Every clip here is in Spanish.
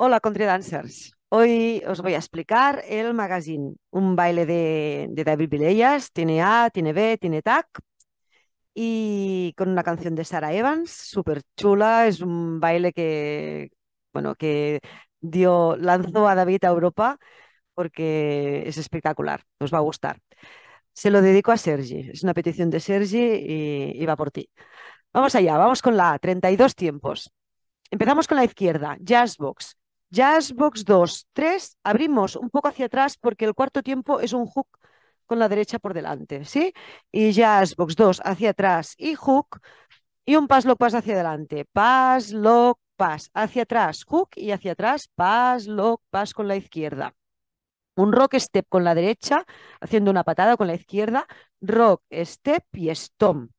Hola Country Dancers, hoy os voy a explicar el magazine, un baile de, David Vilellas, tiene A, tiene B, tiene TAC y con una canción de Sarah Evans, súper chula, es un baile que, bueno, que dio, lanzó a David a Europa porque es espectacular, os va a gustar. Se lo dedico a Sergi, es una petición de Sergi y, va por ti. Vamos allá, vamos con la 32 tiempos. Empezamos con la izquierda, Jazzbox. Jazzbox 2, 3, abrimos un poco hacia atrás porque el cuarto tiempo es un hook con la derecha por delante, ¿sí? Y Jazzbox 2 hacia atrás y hook y un pas lock pass hacia adelante. Pas lock pass hacia atrás, hook y hacia atrás, pas lock pass con la izquierda. Un rock step con la derecha, haciendo una patada con la izquierda, rock step y stomp.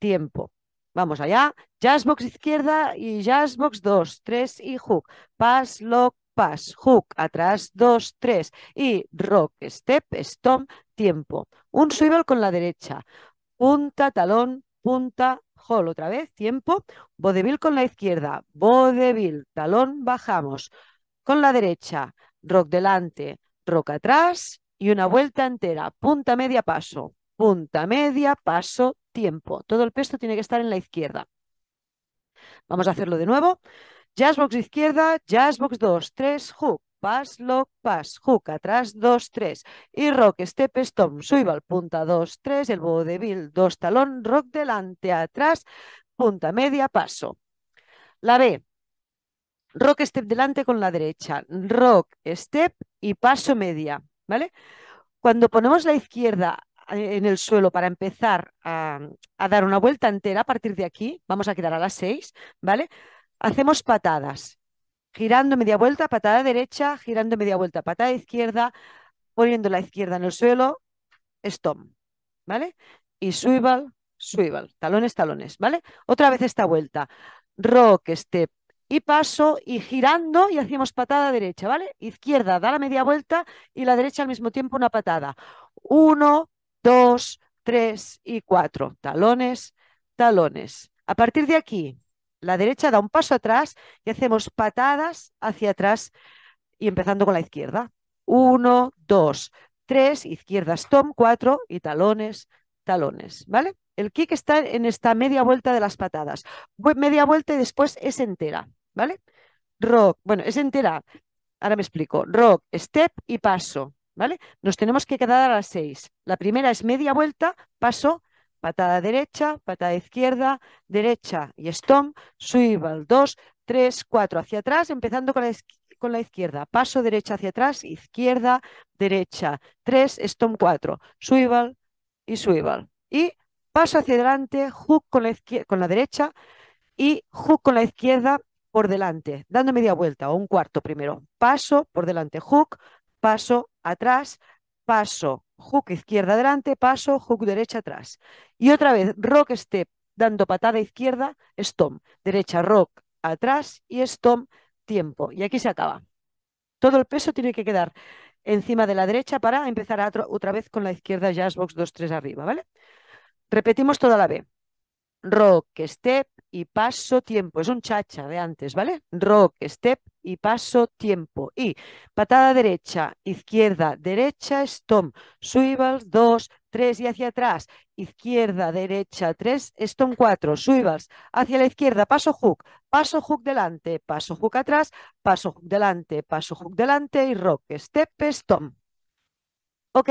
Tiempo. Vamos allá. Jazzbox izquierda y Jazzbox 2, 3 y hook. Pass, lock, pass, hook, atrás, 2, 3 y rock, step, stomp, tiempo. Un swivel con la derecha, punta, talón, punta, hall, otra vez, tiempo, vodevil con la izquierda, vodevil, talón, bajamos, con la derecha, rock delante, rock atrás y una vuelta entera, punta, media paso punta media, paso, tiempo. Todo el peso tiene que estar en la izquierda. Vamos a hacerlo de nuevo. jazz box izquierda, jazz box 2, 3, hook, pass, lock, pass, hook, atrás, 2, 3. Y rock, step, stomp, al punta, 2, 3, el bill dos talón, rock, delante, atrás, punta media, paso. La B, rock, step, delante con la derecha, rock, step y paso media, ¿vale? Cuando ponemos la izquierda eh, en el suelo para empezar a, dar una vuelta entera a partir de aquí, vamos a quedar a las 6, ¿vale? Hacemos patadas, girando media vuelta, patada derecha, girando media vuelta, patada izquierda, poniendo la izquierda en el suelo, stomp, ¿vale? Y swivel, swivel, talones, talones, ¿vale? Otra vez esta vuelta, rock, step, y paso y girando y hacemos patada derecha, ¿vale? Izquierda, da la media vuelta y la derecha al mismo tiempo una patada. Uno, Dos, tres y cuatro. Talones, talones. A partir de aquí, la derecha da un paso atrás y hacemos patadas hacia atrás y empezando con la izquierda. Uno, dos, tres. izquierda stomp, cuatro y talones, talones, ¿vale? El kick está en esta media vuelta de las patadas. Media vuelta y después es entera, ¿vale? Rock, bueno, es entera. Ahora me explico. Rock, step y paso. ¿vale? Nos tenemos que quedar a las seis. La primera es media vuelta, paso, patada derecha, patada izquierda, derecha y stomp, swivel, dos, tres, cuatro, hacia atrás, empezando con la, con la izquierda, paso derecha hacia atrás, izquierda, derecha, tres, stomp cuatro, suival y suival. Y paso hacia adelante, hook con la, con la derecha y hook con la izquierda por delante, dando media vuelta o un cuarto primero. Paso por delante, hook, paso atrás, paso, hook izquierda adelante, paso, hook derecha atrás. Y otra vez, rock step, dando patada izquierda, stomp, derecha, rock atrás y stomp, tiempo. Y aquí se acaba. Todo el peso tiene que quedar encima de la derecha para empezar otra vez con la izquierda jazzbox 2-3 arriba, ¿vale? Repetimos toda la B. Rock, step y paso, tiempo. Es un chacha de antes, ¿vale? Rock, step y paso tiempo. Y patada derecha, izquierda, derecha, stomp, swivels, dos, tres, y hacia atrás, izquierda, derecha, tres, stomp cuatro, swivels, hacia la izquierda, paso hook, paso hook delante, paso hook atrás, paso hook delante, paso hook delante y rock, step, stomp. ¿Ok?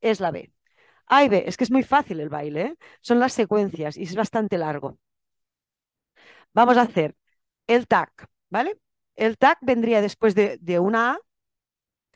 Es la B. A y B, es que es muy fácil el baile, ¿eh? son las secuencias y es bastante largo. Vamos a hacer el tac, ¿vale? El TAC vendría después de, de una A,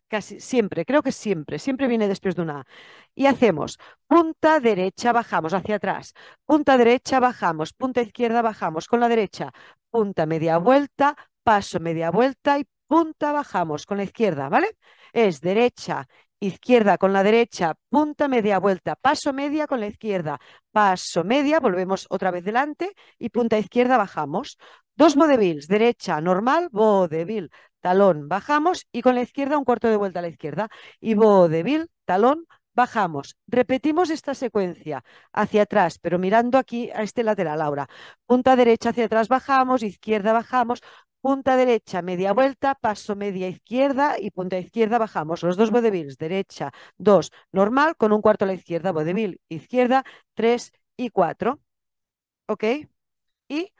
casi siempre, creo que siempre, siempre viene después de una A. Y hacemos punta derecha, bajamos hacia atrás, punta derecha, bajamos, punta izquierda, bajamos con la derecha, punta media vuelta, paso media vuelta y punta bajamos con la izquierda, ¿vale? Es derecha, izquierda con la derecha, punta media vuelta, paso media con la izquierda, paso media, volvemos otra vez delante y punta izquierda bajamos. Dos vodevils, derecha normal, vodevil, talón, bajamos y con la izquierda un cuarto de vuelta a la izquierda y vodevil, talón, Bajamos, repetimos esta secuencia hacia atrás, pero mirando aquí a este lateral laura Punta derecha hacia atrás bajamos, izquierda bajamos, punta derecha, media vuelta, paso media izquierda y punta izquierda bajamos. Los dos bodevils derecha, dos, normal, con un cuarto a la izquierda, bodevil izquierda, tres y cuatro. ¿Ok? Y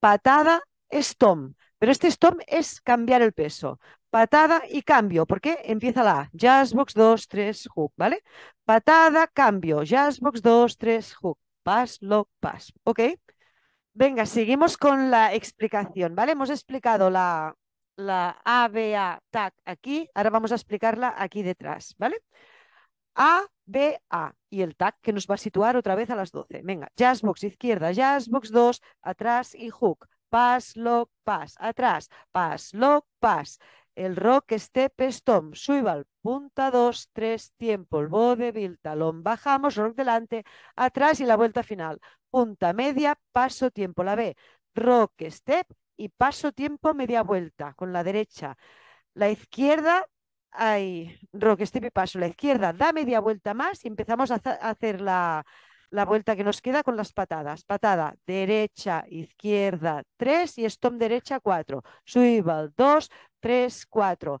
patada, stomp. Pero este stop es cambiar el peso. Patada y cambio, porque empieza la A. box, 2, 3, hook, ¿vale? Patada, cambio. Jazzbox 2, 3, hook. Pass, lock, pass. ¿Ok? Venga, seguimos con la explicación, ¿vale? Hemos explicado la, la A, B, A, TAC aquí. Ahora vamos a explicarla aquí detrás, ¿vale? A, B, A y el TAC que nos va a situar otra vez a las 12. Venga, jazzbox izquierda, box, 2, atrás y hook pas, lock, pas, atrás, pas, lock, pas. El rock, step, stomp, suival, punta, dos, tres, tiempo, el vodevil, talón, bajamos, rock delante, atrás y la vuelta final. Punta media, paso, tiempo, la B. Rock, step y paso, tiempo, media vuelta, con la derecha. La izquierda, ahí, rock, step y paso, la izquierda da media vuelta más y empezamos a hacer la, la vuelta que nos queda con las patadas. Patada derecha, izquierda, 3 y stomp derecha, 4. Swivel, 2, 3, 4.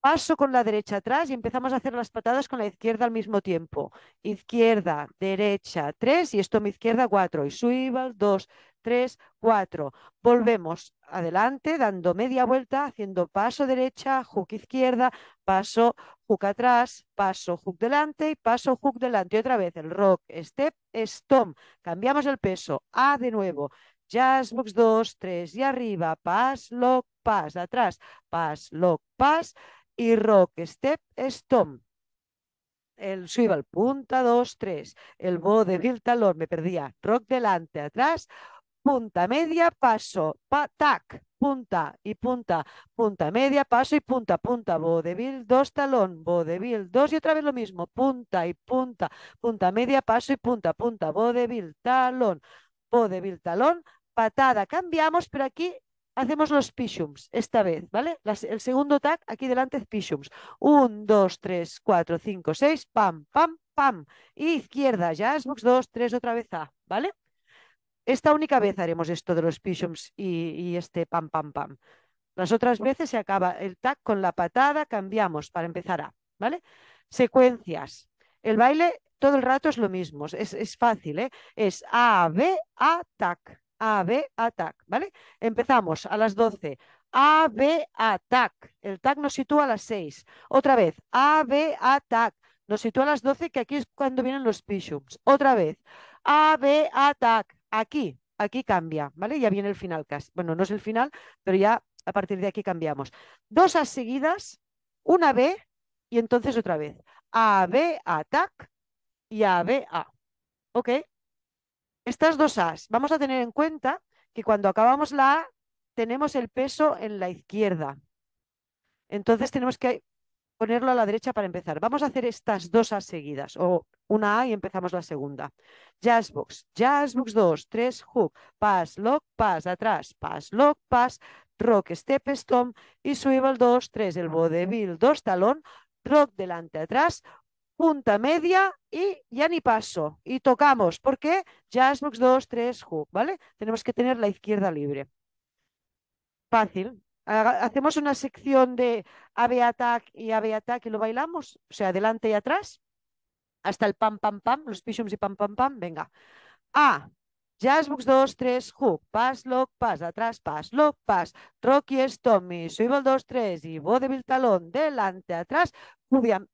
Paso con la derecha atrás y empezamos a hacer las patadas con la izquierda al mismo tiempo. Izquierda, derecha, 3 y stomp izquierda, 4. Y swivel, 2, 3, 4. Volvemos adelante, dando media vuelta, haciendo paso derecha, hook izquierda, paso hook atrás, paso, hook delante y paso, hook delante. Y otra vez el rock, step, stomp. Cambiamos el peso. A de nuevo. Jazz box 2, 3 y arriba. Pas, lock, pas. Atrás. Pas, lock, pas. Y rock, step, stomp. El swivel, punta dos, tres, El de Bill talón, me perdía. Rock delante, atrás. Punta media, paso, pa, punta y punta, punta media, paso y punta, punta, vodevil, dos, talón, vodevil, dos y otra vez lo mismo, punta y punta, punta media, paso y punta, punta, vodevil, talón, vodevil, talón, patada. Cambiamos, pero aquí hacemos los pishums esta vez, ¿vale? el segundo tag aquí delante es pishums. Un, dos, tres, cuatro, cinco, seis, pam, pam, pam. Y izquierda, jazzbox, dos, tres, otra vez A, ¿vale? Esta única vez haremos esto de los pichums y, este pam, pam, pam. Las otras veces se acaba el tac con la patada, cambiamos para empezar a, ¿vale? Secuencias. El baile todo el rato es lo mismo, es, fácil, ¿eh? Es A, B, A, tac. A, B, A, tac, ¿vale? Empezamos a las 12. A, B, A, tac. El tac nos sitúa a las 6. Otra vez. A, B, A, tac. Nos sitúa a las 12, que aquí es cuando vienen los pichums. Otra vez. A, B, A, tac. Aquí, aquí cambia, ¿vale? Ya viene el final casi. Bueno, no es el final, pero ya a partir de aquí cambiamos. Dos A seguidas, una B y entonces otra vez. A, B, A, TAC y A, B, A. ¿Ok? Estas dos As, vamos a tener en cuenta que cuando acabamos la A, tenemos el peso en la izquierda. Entonces tenemos que ponerlo a la derecha para empezar. Vamos a hacer estas dos A seguidas, o una A y empezamos la segunda. Jazzbox, Jazzbox 2, 3, hook, pass, lock, pass, atrás, pass, lock, pass, rock, step, stomp, y swivel 2, 3, el vodevil 2, talón, rock delante, atrás, punta media y ya ni paso. Y tocamos, porque Jazzbox 2, 3, hook, ¿vale? Tenemos que tener la izquierda libre. Fácil, hacemos una sección de ave attack y ave attack y lo bailamos, o sea, adelante y atrás, hasta el pam, pam, pam, los pisums y pam, pam, pam, venga. A, Jazzbox 2, 3, hook, pas, lock, pas, atrás, pas, lock, pas, Rocky es Tommy, 2, 3 y vodevil talón, delante, atrás,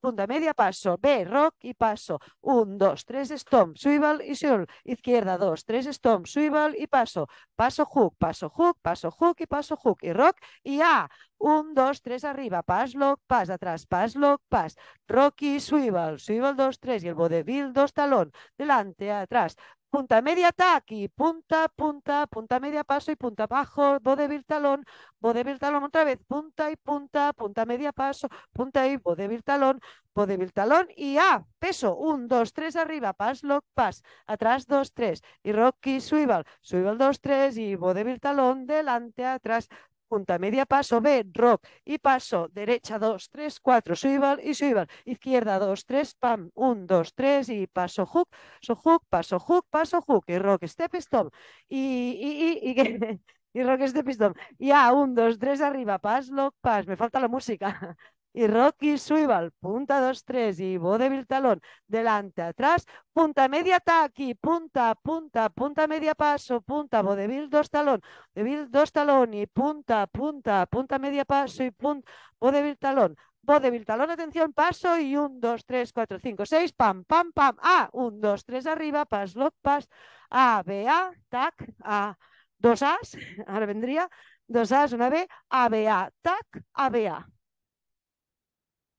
punta media, paso, B, rock y paso, 1, 2, 3, stomp, suival y Swivel, izquierda 2, 3, stomp, suival y paso, paso hook, paso hook, paso hook y paso hook y rock y A, 1, 2, 3 arriba, pas, lock, pas, atrás, pas, lock, pas, Rocky, Swivel, suival, suival 2, 3 y el vodevil 2, talón, delante, atrás, punta media ataque, punta, punta, punta media paso y punta abajo bodevil, talón, bodevil, talón otra vez, punta y punta, punta media paso, punta y bodevil, talón, bodevil, talón y a, peso, un, dos, tres arriba, pas, lock, pas, atrás, dos, tres y rocky, suival, swivel, dos, tres y bodevil, talón, delante, atrás, punta, media paso, B, rock y paso, derecha 2, 3, 4, swivel y swivel, izquierda 2, 3, pam, 1, 2, 3 y paso hook, so hook, paso hook, paso hook y rock, step, stop y, y, y, y, y rock, step, stop. Ya, 1, 2, 3 arriba, pas, lock, pas, me falta la música y Rocky Suival, punta dos, tres, y Bodevil Talón, delante, atrás, punta media taqui, punta, punta, punta media paso, punta, Bodevil, dos, Talón, Bodevil, dos, Talón y punta, punta, punta media paso y punta, Bodevil, Talón, Bodevil, Talón, atención, paso y un, dos, tres, cuatro, cinco, seis, pam, pam, pam, A, un, dos, tres, arriba, pas, lock, pas, A, B, A, tac, A, dos As, ahora vendría, dos As, una B, A, B, A, tac, A, B, A.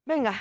Venga,